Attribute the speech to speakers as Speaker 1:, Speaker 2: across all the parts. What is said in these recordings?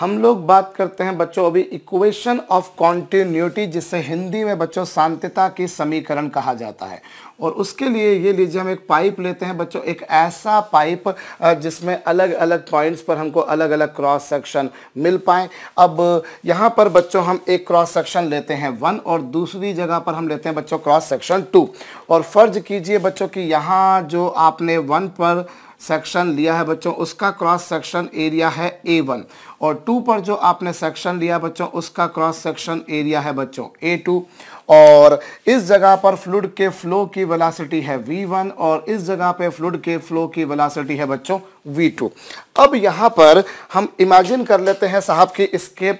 Speaker 1: हम लोग बात करते हैं बच्चों अभी इक्वेशन ऑफ कॉन्टीन्यूटी जिसे हिंदी में बच्चों शांतता की समीकरण कहा जाता है और उसके लिए ये लीजिए हम एक पाइप लेते हैं बच्चों एक ऐसा पाइप जिसमें अलग अलग पॉइंट्स पर हमको अलग अलग क्रॉस सेक्शन मिल पाए अब यहाँ पर बच्चों हम एक क्रॉस सेक्शन लेते हैं वन और दूसरी जगह पर हम लेते हैं बच्चों क्रॉस सेक्शन टू और फर्ज कीजिए बच्चों कि यहाँ जो आपने वन पर सेक्शन लिया है बच्चों उसका क्रॉस सेक्शन एरिया है ए वन और टू पर जो आपने सेक्शन लिया बच्चों उसका क्रॉस सेक्शन एरिया है बच्चों ए टू और इस जगह पर फ्लूड के फ्लो की वेलासिटी है वी वन और इस जगह पे फ्लूड के फ्लो की वेलासिटी है बच्चों वी टू अब यहाँ पर हम इमेजिन कर लेते हैं साहब कि इसके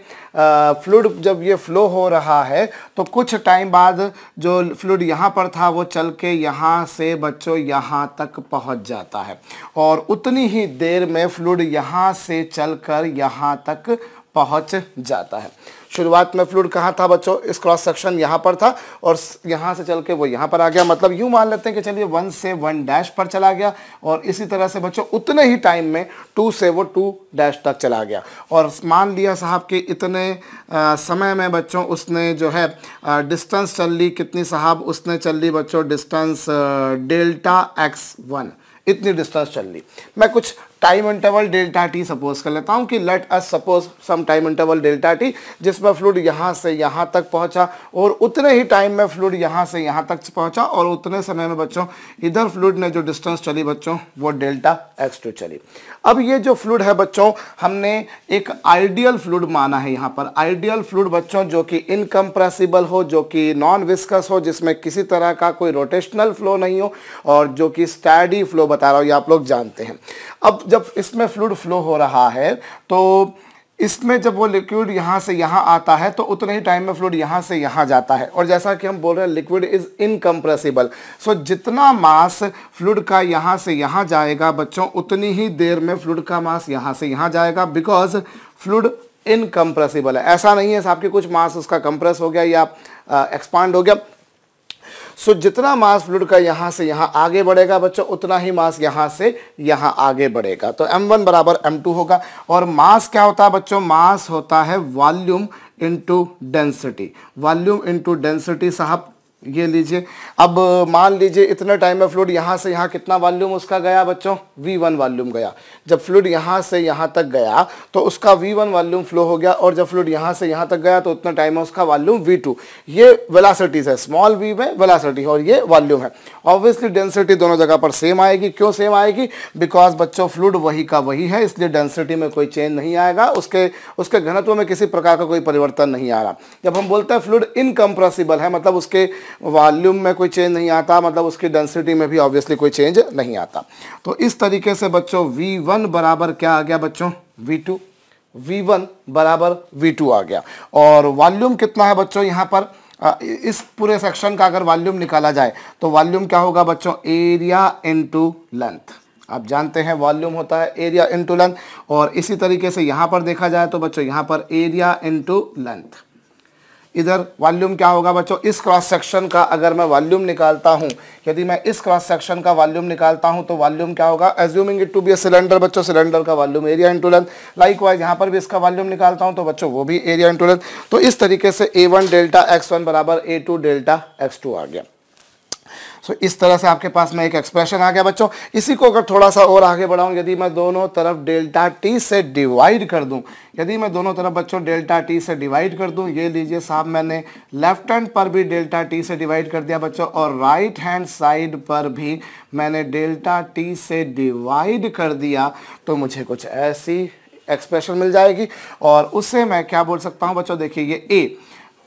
Speaker 1: फ्लूड जब ये फ्लो हो रहा है तो कुछ टाइम बाद जो फ्लूड यहाँ पर था वो चल के यहाँ से बच्चों यहाँ तक पहुँच जाता है और उतनी ही देर में फ्लूड यहाँ से चल कर यहाँ तक पहुंच जाता है शुरुआत में फ्लूड कहाँ था बच्चों इस क्रॉस सेक्शन यहाँ पर था और यहाँ से चल के वो यहाँ पर आ गया मतलब यूँ मान लेते हैं कि चलिए वन से वन डैश पर चला गया और इसी तरह से बच्चों उतने ही टाइम में टू से वो टू डैश तक चला गया और मान लिया साहब कि इतने आ, समय में बच्चों उसने जो है आ, डिस्टेंस चल ली कितनी साहब उसने चल ली बच्चों डिस्टेंस डेल्टा एक्स वन इतनी डिस्टेंस चल ली मैं कुछ time interval delta t suppose कर लेता हूँ कि let us suppose some time interval delta t जिसमें फ्लूड यहाँ से यहाँ तक पहुँचा और उतने ही टाइम में फ्लूड यहाँ से यहाँ तक पहुँचा और उतने समय में बच्चों इधर फ्लूड ने जो डिस्टेंस चली बच्चों वो डेल्टा एक्स टू चली अब ये जो फ्लूड है बच्चों हमने एक आइडियल फ्लूड माना है यहाँ पर आइडियल फ्लूड बच्चों जो कि इनकम्प्रेसिबल हो जो कि नॉन विस्कस हो जिसमें किसी तरह का कोई रोटेशनल फ्लो नहीं हो और जो कि स्टैडी फ्लो बता रहा हूँ ये आप लोग जानते हैं अब जब इसमें फ्लूड फ्लो हो रहा है तो इसमें जब वो लिक्विड यहाँ से यहाँ आता है तो उतने ही टाइम में फ्लूड यहाँ से यहाँ जाता है और जैसा कि हम बोल रहे हैं लिक्विड इज़ इनकम्प्रेसिबल सो जितना मास फ्लूड का यहाँ से यहाँ जाएगा बच्चों उतनी ही देर में फ्लूड का मास यहाँ से यहाँ जाएगा बिकॉज फ्लूड इनकम्प्रेसिबल है ऐसा नहीं है साहब कि कुछ मास उसका कंप्रेस हो गया या एक्सपांड uh, हो गया सो जितना मास फ्लूड का यहाँ से यहाँ आगे बढ़ेगा बच्चों उतना ही मास यहाँ से यहाँ आगे बढ़ेगा तो एम वन बराबर एम टू होगा और मास क्या होता है बच्चों मास होता है volume into density volume into density साहब ये लीजिए अब मान लीजिए इतना टाइम में फ्लूड यहाँ से यहाँ कितना वॉल्यूम उसका गया बच्चों V1 वॉल्यूम गया जब फ्लूड यहाँ से यहाँ तक गया तो उसका V1 वॉल्यूम फ्लो हो गया और जब फ्लूड यहाँ से यहाँ तक गया तो उतना टाइम में उसका वॉल्यूम V2 ये वेलासिटीज़ है स्मॉल वी में वेलासिटी और ये वॉल्यूम है ऑब्वियसली डेंसिटी दोनों जगह पर सेम आएगी क्यों सेम आएगी बिकॉज बच्चों फ्लूड वही का वही है इसलिए डेंसिटी में कोई चेंज नहीं आएगा उसके उसके घनत्व में किसी प्रकार का कोई परिवर्तन नहीं आ रहा जब हम बोलते हैं फ्लूड इनकम्प्रेसिबल है मतलब उसके वॉल्यूम में कोई चेंज नहीं आता मतलब उसकी डेंसिटी में भी ऑब्वियसली कोई चेंज नहीं आता तो इस तरीके से बच्चों V1 बराबर क्या आ गया बच्चों V2 V1 बराबर V2 आ गया और वॉल्यूम कितना है बच्चों यहाँ पर इस पूरे सेक्शन का अगर वॉल्यूम निकाला जाए तो वॉल्यूम क्या होगा बच्चों एरिया इनटू लेंथ आप जानते हैं वॉल्यूम होता है एरिया इनटू लेंथ और इसी तरीके से यहाँ पर देखा जाए तो बच्चों यहाँ पर एरिया इनटू लेंथ इधर वॉल्यूम क्या होगा बच्चों इस क्रॉस सेक्शन का अगर मैं वॉल्यूम निकालता हूँ यदि मैं इस क्रॉस सेक्शन का वॉल्यूम निकालता हूँ तो वॉल्यूम क्या होगा assuming it to be a cylinder बच्चों सिलेंडर का volume area into length likewise यहाँ पर भी इसका वॉल्यूम निकालता हूँ तो बच्चों वो भी एरिया इंटू लेंथ तो इस तरीके से A one delta x one बराबर A two delta x two आ गया सो इस तरह से आपके पास में एक एक्सप्रेशन आ गया बच्चों इसी को अगर थोड़ा सा और आगे बढ़ाऊँ यदि मैं दोनों तरफ डेल्टा टी से डिवाइड कर दूँ यदि मैं दोनों तरफ बच्चों डेल्टा टी से डिवाइड कर दूँ ये लीजिए साहब मैंने लेफ्ट हैंड पर भी डेल्टा टी से डिवाइड कर दिया बच्चों और राइट हैंड साइड पर भी मैंने डेल्टा टी से डिवाइड कर दिया तो मुझे कुछ ऐसी एक्सप्रेशन मिल जाएगी और उससे मैं क्या बोल सकता हूँ बच्चों देखिए ये ए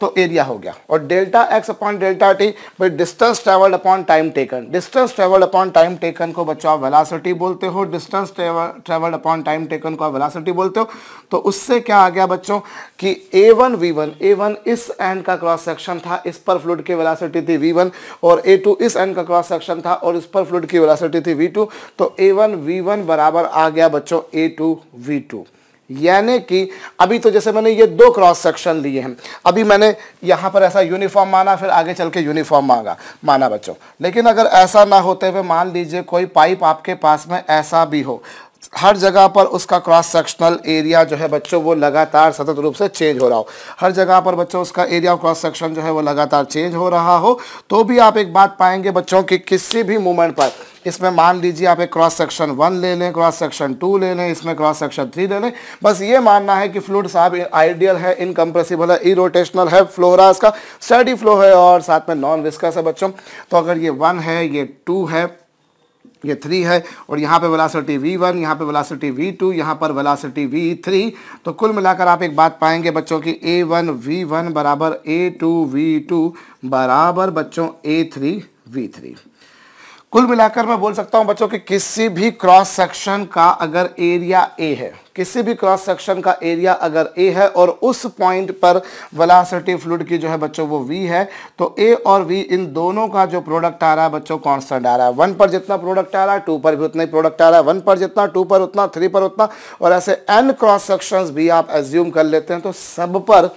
Speaker 1: तो एरिया हो गया और delta x upon delta t भाई distance travelled upon time taken distance travelled upon time taken को बच्चों आप वेलासिटी बोलते हो distance travelled upon time taken को आप वेलासिटी बोलते हो तो उससे क्या आ गया बच्चों कि A one v one A one इस एंड का क्रॉस सेक्शन था इस पर फ्लूड की वेलासिटी थी वी वन और ए टू इस एंड का क्रॉस सेक्शन था और इस पर फ्लूड की वेलासिटी थी वी टू तो ए वन वी वन बराबर आ गया बच्चों ए टू वी टू यानी कि अभी तो जैसे मैंने ये दो क्रॉस सेक्शन लिए हैं अभी मैंने यहाँ पर ऐसा यूनिफॉर्म माना फिर आगे चल के यूनिफॉर्म मांगा माना बच्चों लेकिन अगर ऐसा ना होते हुए मान लीजिए कोई पाइप आपके पास में ऐसा भी हो हर जगह पर उसका क्रॉस सेक्शनल एरिया जो है बच्चों वो लगातार सतत रूप से चेंज हो रहा हो हर जगह पर बच्चों उसका एरिया ऑफ क्रॉस सेक्शन जो है वो लगातार चेंज हो रहा हो तो भी आप एक बात पाएंगे बच्चों की किसी भी मूवमेंट पर इसमें मान लीजिए आप एक क्रॉस सेक्शन वन ले लें क्रॉस सेक्शन टू ले लें इसमें क्रॉस सेक्शन थ्री ले लें बस ये मानना है कि फ्लूड साहब आइडियल है इनकम्प्रेसिबल है इरोटेशनल है फ्लोरास का स्टडी फ्लो है और साथ में नॉन विस्कस है बच्चों तो अगर ये वन है ये टू है ये थ्री है और यहाँ पे वेलासिटी वी वन यहाँ पे वेलासिटी वी टू यहाँ पर वेलासिटी वी थ्री तो कुल मिलाकर आप एक बात पाएंगे बच्चों की ए वन वी वन बराबर ए टू वी टू बराबर बच्चों ए थ्री वी थ्री कुल मिलाकर मैं बोल सकता हूं बच्चों कि किसी भी क्रॉस सेक्शन का अगर एरिया ए है किसी भी क्रॉस सेक्शन का एरिया अगर ए है और उस पॉइंट पर वेलोसिटी फ्लूड की जो है बच्चों वो वी है तो ए और वी इन दोनों का जो प्रोडक्ट आ रहा है बच्चों कांस्टेंट आ रहा है वन पर जितना प्रोडक्ट आ रहा है टू पर भी उतना ही प्रोडक्ट आ रहा है वन पर जितना टू पर उतना थ्री पर उतना और ऐसे एन क्रॉस सेक्शन भी आप एज्यूम कर लेते हैं तो सब पर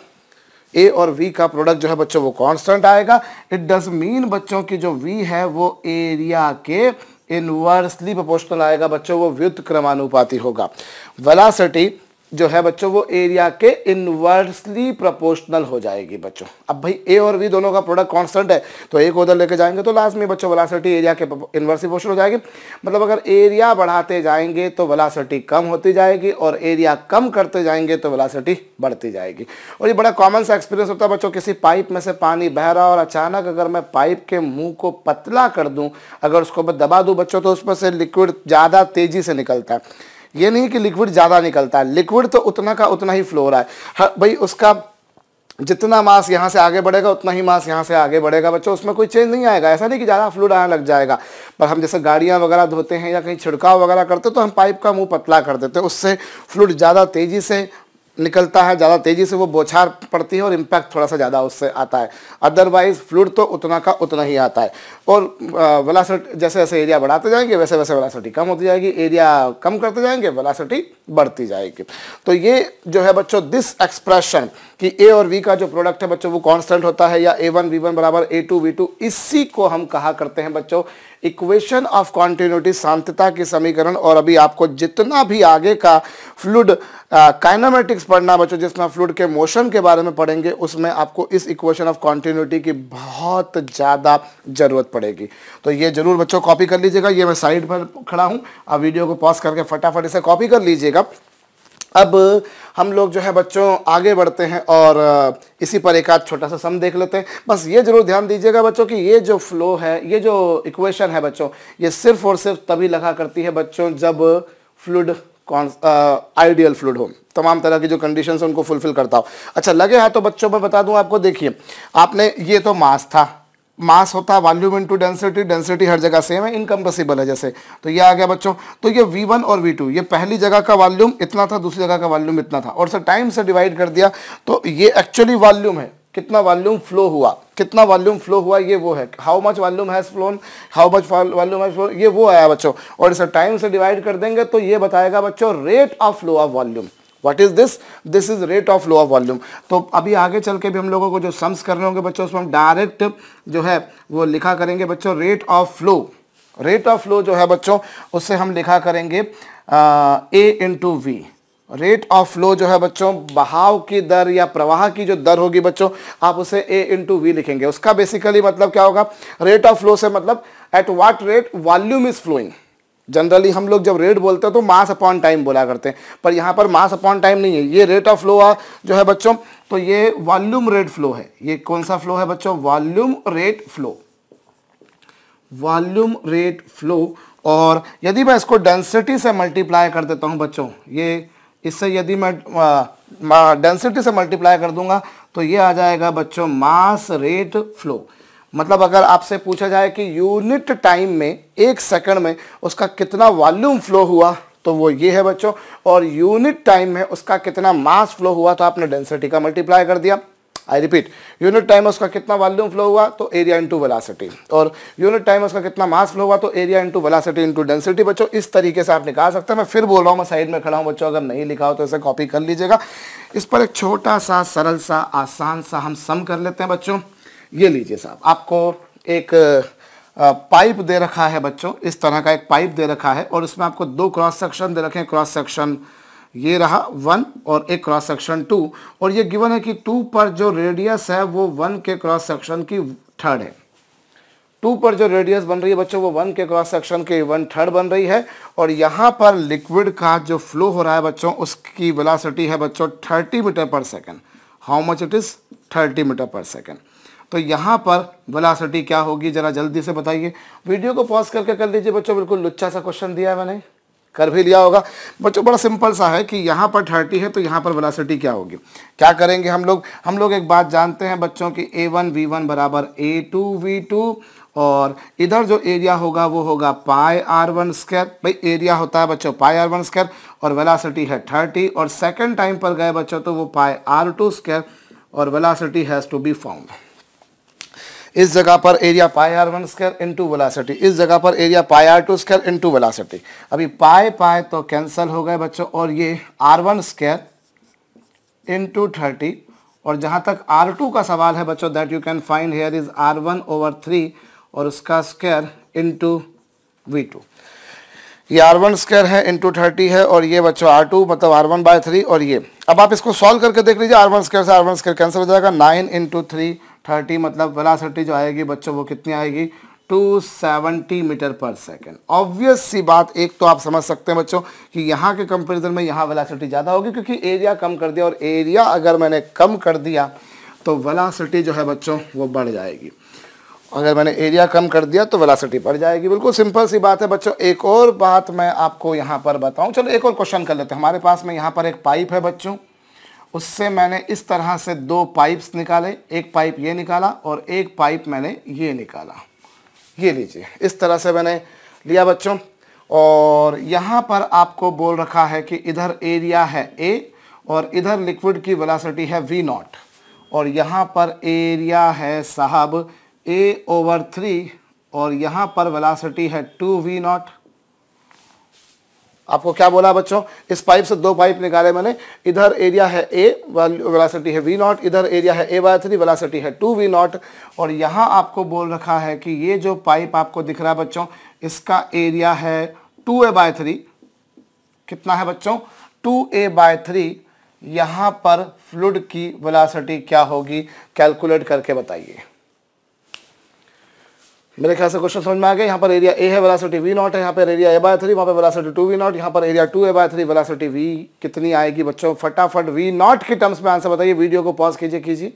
Speaker 1: ए और वी का प्रोडक्ट जो है बच्चों वो कांस्टेंट आएगा इट डज मीन बच्चों की जो वी है वो एरिया के इनवर्सली प्रोपोर्शनल आएगा बच्चों वो व्युत क्रमानुपाती होगा वेलासिटी जो है बच्चों वो एरिया के इन्वर्सली प्रोपोर्शनल हो जाएगी बच्चों अब भाई ए और वी दोनों का प्रोडक्ट कांस्टेंट है तो ए को उधर लेके जाएंगे तो लास्ट में बच्चों वेलोसिटी एरिया के इन्वर्सली प्रोपोर्शनल हो जाएगी मतलब अगर एरिया बढ़ाते जाएंगे तो वेलोसिटी कम होती जाएगी और एरिया कम करते जाएंगे तो वेलासिटी बढ़ती जाएगी और ये बड़ा कॉमन सा एक्सपीरियंस होता है बच्चों किसी पाइप में से पानी बह रहा और अचानक अगर मैं पाइप के मुँह को पतला कर दूँ अगर उसको मैं दबा दूँ बच्चों तो उसमें से लिक्विड ज़्यादा तेज़ी से निकलता है ये नहीं कि लिक्विड ज़्यादा निकलता है लिक्विड तो उतना का उतना ही फ्लो रहा है हाँ, भाई उसका जितना मास यहाँ से आगे बढ़ेगा उतना ही मास यहाँ से आगे बढ़ेगा बच्चों उसमें कोई चेंज नहीं आएगा ऐसा नहीं कि ज़्यादा फ्लूड आने लग जाएगा पर हम जैसे गाड़ियाँ वगैरह धोते हैं या कहीं छिड़काव वगैरह करते तो हम पाइप का मुंह पतला कर देते हैं उससे फ्लूड ज़्यादा तेज़ी से निकलता है ज़्यादा तेज़ी से वो बोछार पड़ती है और इम्पैक्ट थोड़ा सा ज़्यादा उससे आता है अदरवाइज़ फ्लूड तो उतना का उतना ही आता है और वेलासिटी जैसे जैसे एरिया बढ़ाते जाएंगे वैसे वैसे वेलासिटी कम होती जाएगी एरिया कम करते जाएंगे वेलासिटी बढ़ती जाएगी तो ये जो है बच्चों दिस एक्सप्रेशन कि ए और वी का जो प्रोडक्ट है बच्चों वो कांस्टेंट होता है या ए वन वी वन बराबर ए टू वी टू इसी को हम कहा करते हैं बच्चों इक्वेशन ऑफ कॉन्टिन्यूटी शांतता के समीकरण और अभी आपको जितना भी आगे का फ्लूड काइनामेटिक्स पढ़ना बच्चों जिसमें फ्लूड के मोशन के बारे में पढ़ेंगे उसमें आपको इस इक्वेशन ऑफ कॉन्टिन्यूटी की बहुत ज़्यादा ज़रूरत पड़ेगी तो ये ज़रूर बच्चों कॉपी कर लीजिएगा ये मैं साइड पर खड़ा हूँ आप वीडियो को पॉज करके फटाफट इसे कॉपी कर लीजिएगा अब हम लोग जो है बच्चों आगे बढ़ते हैं और इसी पर एक आध छोटा सा सम देख लेते हैं बस ये जरूर ध्यान दीजिएगा बच्चों कि ये जो फ्लो है ये जो इक्वेशन है बच्चों ये सिर्फ और सिर्फ तभी लगा करती है बच्चों जब फ्लूड कौन आइडियल फ्लूड हो तमाम तरह की जो कंडीशन उनको फुलफिल करता हो अच्छा लगे हाँ तो बच्चों में बता दूँ आपको देखिए आपने ये तो मास था मास होता है वॉल्यूम इनटू डेंसिटी डेंसिटी हर जगह सेम है इनकम्प्रेसिबल है जैसे तो ये आ गया बच्चों तो ये V1 और V2 ये पहली जगह का वॉल्यूम इतना था दूसरी जगह का वॉल्यूम इतना था और सर टाइम से डिवाइड कर दिया तो ये एक्चुअली वॉल्यूम है कितना वॉल्यूम फ्लो हुआ कितना वॉल्यूम फ्लो हुआ ये वो है how much volume has flown how much volume has flown ये वो आया बच्चों और इसे टाइम से डिवाइड कर देंगे तो ये बताएगा बच्चों rate of flow of volume what is this this is rate of lower volume तो अभी आगे चल के भी हम लोगों को जो सम्स करने होंगे बच्चों उसमें हम डायरेक्ट जो है वो लिखा करेंगे बच्चों rate of flow rate of flow जो है बच्चों उससे हम लिखा करेंगे A into v rate of flow जो है बच्चों बहाव की दर या प्रवाह की जो दर होगी बच्चों आप उसे ए इंटू वी लिखेंगे उसका बेसिकली मतलब क्या होगा रेट ऑफ फ्लो से मतलब at what rate volume is flowing generally हम लोग जब रेट बोलते हैं तो मास अपॉन टाइम बोला करते हैं पर यहाँ पर मास अपॉन टाइम नहीं है ये रेट ऑफ फ्लो जो है बच्चों तो ये वॉल्यूम रेट फ्लो है ये कौन सा फ्लो है बच्चों volume rate flow volume rate flow और यदि मैं इसको डेंसिटी से मल्टीप्लाई कर देता हूँ बच्चों ये इससे यदि मैं डेंसिटी से मल्टीप्लाई कर दूंगा तो ये आ जाएगा बच्चों मास रेट फ्लो मतलब अगर आपसे पूछा जाए कि यूनिट टाइम में एक सेकंड में उसका कितना वॉल्यूम फ्लो हुआ तो वो ये है बच्चों और यूनिट टाइम में उसका कितना मास फ्लो हुआ तो आपने डेंसिटी का मल्टीप्लाई कर दिया आई रिपीट यूनिट टाइम में उसका कितना वॉल्यूम फ्लो हुआ तो एरिया इंटू वेलासिटी और यूनिट टाइम उसका कितना मास फ्लो हुआ तो area into velocity into density बच्चों इस तरीके से आप निकाल सकते हैं मैं फिर बोल रहा हूँ मैं साइड में खड़ा हूँ बच्चों अगर नहीं लिखा हो तो इसे कॉपी कर लीजिएगा इस पर एक छोटा सा सरल सा आसान सा हम सम कर लेते हैं बच्चों ये लीजिए साहब आपको एक पाइप दे रखा है बच्चों इस तरह का एक पाइप दे रखा है और इसमें आपको दो क्रॉस सेक्शन दे रखे हैं क्रॉस सेक्शन ये रहा वन और एक क्रॉस सेक्शन टू और ये गिवन है कि टू पर जो रेडियस है वो वन के क्रॉस सेक्शन की थर्ड है टू पर जो रेडियस बन रही है बच्चों वो वन के क्रॉस सेक्शन के वन थर्ड बन रही है और यहाँ पर लिक्विड का जो फ्लो हो रहा है बच्चों उसकी वेलासिटी है बच्चों thirty metre per second how much it is thirty metre per second तो यहाँ पर वेलासिटी क्या होगी ज़रा जल्दी से बताइए वीडियो को पॉज करके कर लीजिए बच्चों बिल्कुल लुच्चा सा क्वेश्चन दिया है मैंने कर भी लिया होगा बच्चों बड़ा सिंपल सा है कि यहाँ पर थर्टी है तो यहाँ पर वेलासिटी क्या होगी क्या करेंगे हम लोग हम लोग एक बात जानते हैं बच्चों की ए वन वी वन बराबर ए टू वी टू और इधर जो एरिया होगा वो होगा पाई आर वन स्क्वायर भाई एरिया होता है बच्चों पाई आर वन स्क्वायर और वेलासिटी है थर्टी और सेकेंड टाइम पर गए बच्चों तो वो पाई आर टू स्क्वायर और velocity has to be found इस जगह पर area pi r one square into velocity इस जगह पर area pi r two square into velocity अभी पाए पाए तो कैंसल हो गए बच्चों और ये r one square into thirty और जहाँ तक आर टू का सवाल है बच्चों that you can find here is r one over three और उसका स्क्र इंटू वी टू ये आर वन स्क्र है इंटू थर्टी है और ये बच्चों आर टू मतलब आर वन बाय थ्री और ये अब आप इसको सॉल्व करके देख लीजिए आर वन स्क्र से आर वन स्क्र कैंसिल हो जाएगा नाइन इंटू थ्री थर्टी मतलब वेलासिटी जो आएगी बच्चों वो कितनी आएगी 270 मीटर पर सेकेंड ऑब्वियस सी बात एक तो आप समझ सकते हैं बच्चों कि यहाँ के कंपेरिजन में यहाँ वेलासिटी ज़्यादा होगी क्योंकि एरिया कम कर दिया और एरिया अगर मैंने कम कर दिया तो वेलासिटी जो है बच्चों वो बढ़ जाएगी अगर मैंने एरिया कम कर दिया तो वेलासिटी बढ़ जाएगी बिल्कुल सिंपल सी बात है बच्चों एक और बात मैं आपको यहाँ पर बताऊँ चलो एक और क्वेश्चन कर लेते हैं हमारे पास में यहाँ पर एक पाइप है बच्चों उससे मैंने इस तरह से दो पाइप्स निकाले एक पाइप ये निकाला और एक पाइप मैंने ये निकाला ये लीजिए इस तरह से मैंने लिया बच्चों और यहाँ पर आपको बोल रखा है कि इधर एरिया है ए और इधर लिक्विड की वेलासिटी है वी नॉट और यहाँ पर एरिया है साहब ए ओवर थ्री और यहाँ पर वेलासिटी है टू वी नॉट आपको क्या बोला बच्चों इस पाइप से दो पाइप निकाले मैंने इधर एरिया है ए वेलोसिटी है वी नॉट इधर एरिया है ए बाय थ्री वेलोसिटी है टू वी नॉट और यहाँ आपको बोल रखा है कि ये जो पाइप आपको दिख रहा है बच्चों इसका एरिया है टू ए बाय थ्री कितना है बच्चों टू ए बाय थ्री यहाँ पर फ्लूड की वेलासिटी क्या होगी कैलकुलेट करके बताइए मेरे ख्याल से क्वेश्चन समझ में आ गया यहाँ पर एरिया ए है वेलासिटी वी नॉट है यहाँ पर एरिया ए बाय थ्री वहाँ पर वेलासिटी टू वी नॉट यहाँ पर area two A by three velocity v कितनी आएगी बच्चों फटाफट वी नॉट के टर्म्स में आंसर बताइए वीडियो को पॉज कीजिए कीजिए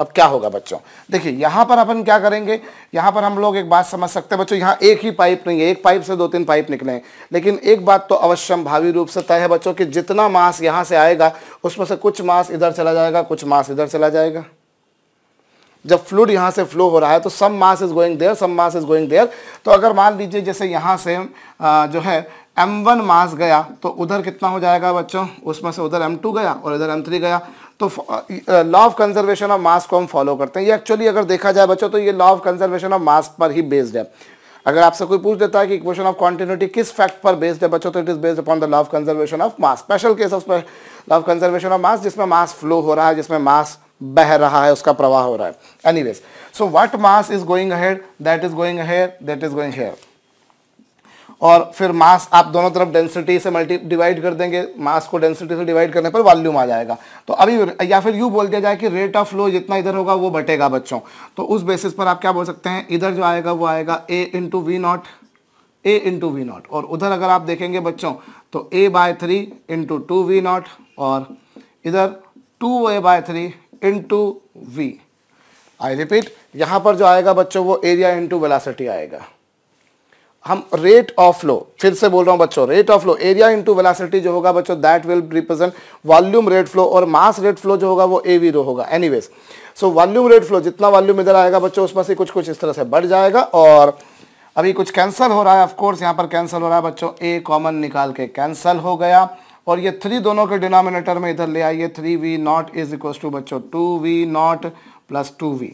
Speaker 1: अब क्या होगा बच्चों देखिए यहाँ पर अपन क्या करेंगे यहाँ पर हम लोग एक बात समझ सकते हैं बच्चों यहाँ एक ही पाइप नहीं है एक पाइप से दो तीन पाइप निकले हैं लेकिन एक बात तो अवश्य भावी रूप से तय है बच्चों कि जितना मास यहाँ से आएगा उसमें से कुछ मास इधर चला जाएगा कुछ मास इधर चला जाएगा जब फ्लूड यहाँ से फ्लो हो रहा है तो some mass is going there some mass is going there तो अगर मान लीजिए जैसे यहाँ से आ, जो है m1 मास गया तो उधर कितना हो जाएगा बच्चों उसमें से उधर m2 गया और इधर m3 गया तो law of conservation of mass को हम फॉलो करते हैं ये एक्चुअली अगर देखा जाए बच्चों तो ये law of conservation of mass पर ही बेस्ड है अगर आपसे कोई पूछ देता है कि इक्वेशन ऑफ कॉन्टिन्यूटी किस फैक्ट पर बेस्ड है बच्चों तो it is based upon the law of conservation of mass special case of law of conservation of mass जिसमें मास फ्लो हो रहा है जिसमें मास बह रहा है उसका प्रवाह हो रहा है anyways so what mass is going ahead that is going here that is going here और फिर मास आप दोनों तरफ डेंसिटी से मल्टी डिवाइड कर देंगे मास को डेंसिटी से डिवाइड करने पर वॉल्यूम आ जाएगा तो अभी या फिर यू बोल दिया जाए कि रेट ऑफ फ्लो जितना इधर होगा वो बटेगा बच्चों तो उस बेसिस पर आप क्या बोल सकते हैं इधर जो आएगा वो आएगा A into v naught A into v naught और उधर अगर आप देखेंगे बच्चों तो A by three into two v naught और इधर two A by three into v I repeat यहां पर जो आएगा बच्चों वो एरिया इंटू वेलासिटी आएगा हम रेट ऑफ फ्लो फिर से बोल रहा हूं बच्चों rate of flow area into velocity जो होगा बच्चों that will represent volume rate flow और मास रेट फ्लो जो होगा वो ए वी रो होगा anyways so volume rate flow जितना वॉल्यूम इधर आएगा बच्चों उसमें से कुछ कुछ इस तरह से बढ़ जाएगा और अभी कुछ कैंसिल हो रहा है ऑफकोर्स यहाँ पर कैंसिल हो रहा है बच्चों ए कॉमन निकाल के कैंसिल हो गया और ये थ्री दोनों के डिनोमिनेटर में इधर ले आइए three v naught is equal to बच्चों two v naught plus two v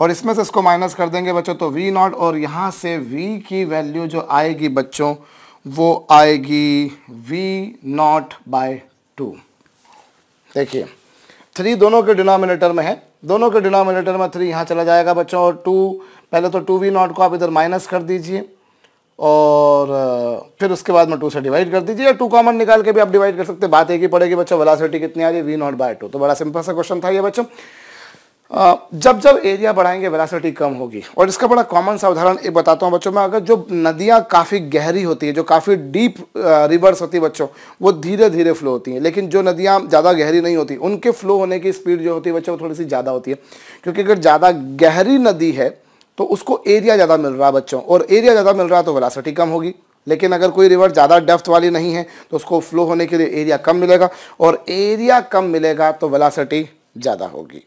Speaker 1: और इसमें से इसको माइनस कर देंगे बच्चों तो वी नॉट और यहां से वी की वैल्यू जो आएगी बच्चों वो आएगी वी नॉट बाय टू देखिए थ्री दोनों के डिनोमिनेटर में है दोनों के डिनोमिनेटर में थ्री यहां चला जाएगा बच्चों और टू पहले तो टू वी नॉट को आप इधर माइनस कर दीजिए और फिर उसके बाद में टू से डिवाइड कर दीजिए या टू कॉमन निकाल के भी आप डिवाइड कर सकते बात एक ही पड़ेगी बच्चों वेलासिटी कितनी आ रही है वी नॉट बाय टू तो बड़ा सिंपल सा क्वेश्चन था ये बच्चों जब जब एरिया बढ़ाएंगे वेलासिटी कम होगी और इसका बड़ा कॉमन सा उदाहरण एक बताता हूँ बच्चों में अगर जो नदियाँ काफ़ी गहरी होती है जो काफ़ी डीप रिवर्स होती है बच्चों वो धीरे धीरे फ्लो होती हैं लेकिन जो नदियाँ ज़्यादा गहरी नहीं होती उनके फ्लो होने की स्पीड जो होती है बच्चों वो थोड़ी सी ज़्यादा होती है क्योंकि अगर ज़्यादा गहरी नदी है तो उसको एरिया ज़्यादा मिल रहा है बच्चों और एरिया ज़्यादा मिल रहा है तो वेलासिटी कम होगी लेकिन अगर कोई रिवर ज़्यादा डेफ्थ वाली नहीं है तो उसको फ्लो होने के लिए एरिया कम मिलेगा और एरिया कम मिलेगा तो वेलासिटी ज़्यादा होगी